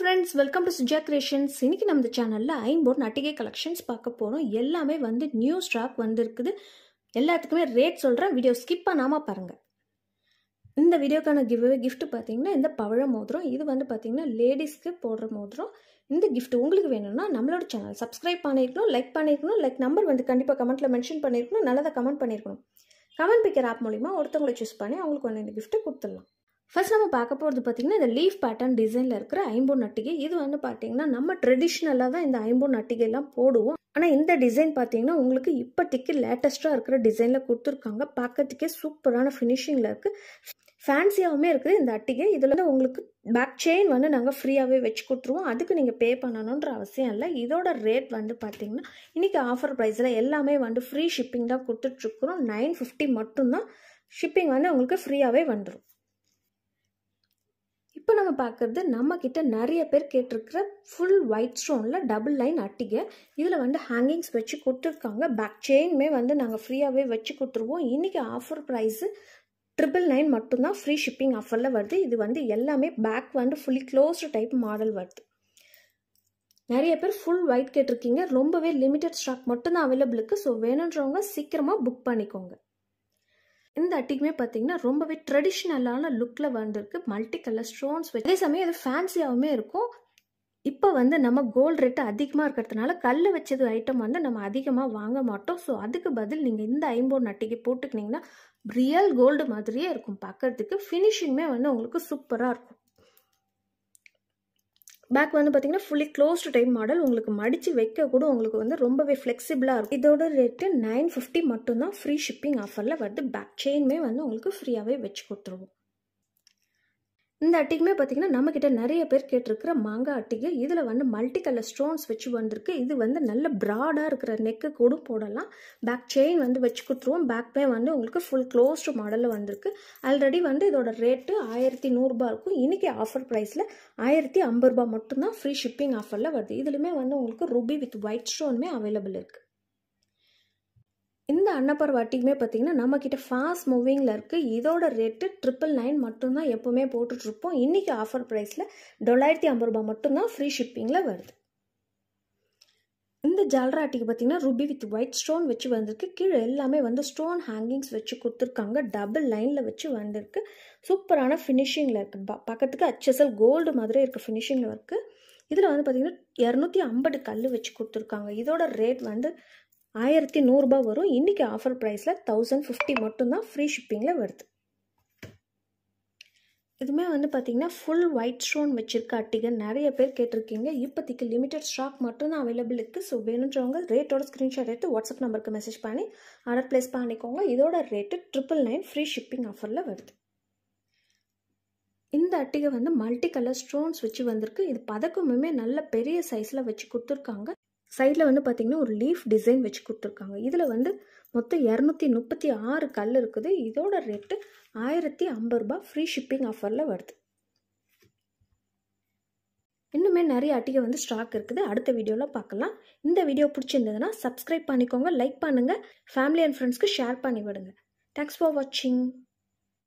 friends welcome to Suja creations இன்றைக்கி நம்ம சேனலில் ஐம்போர்ட் நட்டிகை கலெக்ஷன்ஸ் பார்க்க போகிறோம் எல்லாமே வந்து நியூ ஸ்டாக் வந்துருக்குது எல்லாத்துக்குமே ரேட் சொல்கிறேன் வீடியோ ஸ்கிப் பண்ணாமல் பாருங்கள் இந்த வீடியோக்கான கிவ்வே கிஃப்ட் பார்த்தீங்கன்னா இந்த பவழ மோதிரம் இது வந்து பார்த்தீங்கன்னா லேடிஸ்க்கு போடுற மோதிரம் இந்த கிஃப்ட் உங்களுக்கு வேணும்னா நம்மளோட சேனல் சப்ஸ்கிரைப் பண்ணியிருக்கணும் லைக் பண்ணியிருக்கணும் லைக் நம்பர் வந்து கண்டிப்பாக கமெண்ட்டில் மென்ஷன் பண்ணியிருக்கணும் நல்லதாக கமெண்ட் பண்ணியிருக்கணும் கமெண்ட் பிக்கர் ஆப் மூலிமா ஒருத்தவங்களை சூஸ் பண்ணி அவங்களுக்கு வந்து இந்த கிஃப்ட்டை கொடுத்துடலாம் ஃபஸ்ட் நம்ம பார்க்க போகிறது பார்த்திங்கன்னா இந்த லீஃப் பேட்டர்ன் டிசைனில் இருக்கிற ஐம்பூர் நட்டிகை இது வந்து பார்த்திங்கன்னா நம்ம ட்ரெடிஷ்னலாக தான் இந்த ஐம்போ நட்டிகைலாம் போடுவோம் ஆனால் இந்த டிசைன் பார்த்தீங்கன்னா உங்களுக்கு இப்போதைக்கு லேட்டஸ்ட்டாக இருக்கிற டிசைனில் கொடுத்துருக்காங்க பார்க்கறதுக்கே சூப்பரான ஃபினிஷிங்கில் இருக்குது ஃபேன்சியாகவுமே இருக்குது இந்த அட்டிகை இதில் வந்து உங்களுக்கு பேக் செயின் வந்து நாங்கள் ஃப்ரீயாகவே வச்சு கொடுத்துருவோம் அதுக்கு நீங்கள் பே பண்ணணுன்ற அவசியம் இல்லை இதோட ரேட் வந்து பார்த்தீங்கன்னா இன்றைக்கி ஆஃபர் ப்ரைஸில் எல்லாமே வந்து ஃப்ரீ ஷிப்பிங் தான் கொடுத்துட்ருக்குறோம் நைன் ஃபிஃப்டி மட்டும்தான் ஷிப்பிங் வந்து உங்களுக்கு ஃப்ரீயாகவே வந்துடும் இப்போ நம்ம பார்க்குறது நம்மக்கிட்ட நிறைய பேர் கேட்டிருக்கிற ஃபுல் ஒயிட் ஸ்டோனில் டபுள் லைன் அட்டிகை இதில் வந்து ஹேங்கிங்ஸ் வச்சு கொடுத்துருக்காங்க பேக் செயின்மே வந்து நாங்கள் ஃப்ரீயாகவே வச்சு கொடுத்துருவோம் இன்றைக்கி ஆஃபர் ப்ரைஸு ட்ரிபிள் நைன் மட்டும்தான் ஃப்ரீ ஷிப்பிங் ஆஃபரில் வருது இது வந்து எல்லாமே பேக் வந்து ஃபுல்லி க்ளோஸ்டு டைப் மாடல் வருது நிறைய பேர் ஃபுல் ஒயிட் கேட்டிருக்கீங்க ரொம்பவே லிமிட்டட் ஸ்டாக் மட்டும்தான் அவைலபிள் இருக்குது ஸோ வேணுன்றவங்க சீக்கிரமாக புக் பண்ணிக்கோங்க இந்த அட்டிக்குமே பார்த்தீங்கன்னா ரொம்பவே ட்ரெடிஷ்னலான லுக்கில் வந்திருக்கு மல்டி கலர் ஸ்டோன்ஸ் வச்சு அதே சமயம் இது ஃபேன்சியாகவுமே இருக்கும் இப்போ வந்து நம்ம கோல்டு ரேட்டு அதிகமாக இருக்கிறதுனால கல் வச்சது ஐட்டம் வந்து நம்ம அதிகமாக வாங்க மாட்டோம் ஸோ அதுக்கு பதில் நீங்கள் இந்த ஐம்பொன் நட்டிக்கு போட்டுக்கினீங்கன்னா ரியல் கோல்டு மாதிரியே இருக்கும் பார்க்குறதுக்கு ஃபினிஷிங்குமே வந்து உங்களுக்கு சூப்பராக இருக்கும் பேக் வந்து பார்த்தீங்கன்னா ஃபுல்லி க்ளோஸ்டு டைப் மாடல் உங்களுக்கு மடித்து வைக்க கூட உங்களுக்கு வந்து ரொம்பவே ஃப்ளெக்சிபிளாக இருக்கும் இதோட ரேட்டு நைன் ஃபிஃப்டி மட்டும்தான் ஃப்ரீ ஷிப்பிங் ஆஃபரில் வருது பேக் செயினுமே வந்து உங்களுக்கு ஃப்ரீயாகவே வச்சு கொடுத்துருவோம் இந்த அட்டிக்குமே பார்த்தீங்கன்னா நம்மக்கிட்ட நிறைய பேர் கேட்டிருக்கிற மாங்காய் அட்டிக்கு இதில் வந்து மல்டி கலர் ஸ்டோன்ஸ் வச்சு வந்திருக்கு இது வந்து நல்ல ப்ராடாக இருக்கிற நெக்கு கூட போடலாம் பேக் செயின் வந்து வச்சு கொடுத்துருவோம் பேக்மே வந்து உங்களுக்கு ஃபுல் க்ளோஸ்டு மாடலில் வந்திருக்கு ஆல்ரெடி வந்து இதோட ரேட்டு ஆயிரத்தி நூறுரூபா இருக்கும் இன்றைக்கி ஆஃபர் ப்ரைஸில் ஆயிரத்தி ஐம்பது ரூபா மட்டும்தான் ஃப்ரீ ஷிப்பிங் ஆஃபரில் வருது இதுலையுமே வந்து உங்களுக்கு ருபி வித் ஒயிட் ஸ்டோனுமே அவைலபிள் இருக்குது இந்த அன்னப்பர் வட்டிக்குமே பார்த்திங்கன்னா நம்மக்கிட்ட ஃபாஸ்ட் மூவிங்கில் இருக்குது இதோட ரேட்டு ட்ரிபிள் நைன் மட்டும்தான் எப்போவுமே போட்டுட்ருப்போம் இன்றைக்கி ஆஃபர் ப்ரைஸில் தொள்ளாயிரத்தி ஐம்பது மட்டும் மட்டும்தான் ஃப்ரீ ஷிப்பிங்கில் வருது இந்த ஜல்ராட்டிக்கு பார்த்தீங்கன்னா ருபி வித் ஒயிட் ஸ்டோன் வச்சு வந்திருக்கு கீழே எல்லாமே வந்து ஸ்டோன் ஹேங்கிங்ஸ் வச்சு கொடுத்துருக்காங்க டபுள் லைனில் வச்சு வந்திருக்கு சூப்பரான ஃபினிஷிங்கில் இருக்குது பக்கத்துக்கு அச்சசல் கோல்டு மாதிரி இருக்குது ஃபினிஷிங்கில் இருக்குது இதில் வந்து பார்த்திங்கன்னா இரநூத்தி ஐம்பது கல் வச்சு கொடுத்துருக்காங்க இதோட ரேட் வந்து ஆயிரத்தி நூறுரூபா வரும் இன்றைக்கி ஆஃபர் ப்ரைஸில் தௌசண்ட் ஃபிஃப்டி மட்டும்தான் ஃப்ரீ ஷிப்பிங்கில் வருது இதுவுமே வந்து பார்த்திங்கன்னா ஃபுல் ஒயிட் ஸ்டோன் வச்சுருக்க அட்டிகள் நிறைய பேர் கேட்டிருக்கீங்க இப்போதைக்கு லிமிடெட் ஸ்டாக் மட்டும்தான் அவைலபிள் இருக்குது ஸோ வேணுன்றவங்க ரேட்டோட ஸ்க்ரீன்ஷாட் எடுத்து வாட்ஸ்அப் நம்பருக்கு மெசேஜ் பண்ணி ஆர்டர் ப்ளேஸ் பண்ணிக்கோங்க இதோட rate triple nine free shipping ஆஃபரில் வருது இந்த அட்டிகை வந்து மல்டி கலர் ஸ்டோன்ஸ் வச்சு வந்திருக்கு இது பதக்கமுமே நல்ல பெரிய சைஸில் வச்சு கொடுத்துருக்காங்க சைடில் வந்து பார்த்திங்கன்னா ஒரு லீஃப் டிசைன் வச்சு கொடுத்துருக்காங்க இதில் வந்து மொத்தம் இரநூத்தி முப்பத்தி ஆறு கல் இருக்குது இதோட ரேட்டு ஆயிரத்தி ஐம்பது ரூபா ஃப்ரீ ஷிப்பிங் ஆஃபரில் வருது இன்னுமே நிறைய அட்டிகை வந்து ஸ்டாக் இருக்குது அடுத்த வீடியோவில் பார்க்கலாம் இந்த வீடியோ பிடிச்சிருந்ததுன்னா சப்ஸ்கிரைப் பண்ணிக்கோங்க லைக் பண்ணுங்கள் ஃபேமிலி அண்ட் ஃப்ரெண்ட்ஸ்க்கு ஷேர் பண்ணி விடுங்க தேங்க்ஸ் ஃபார் வாட்சிங்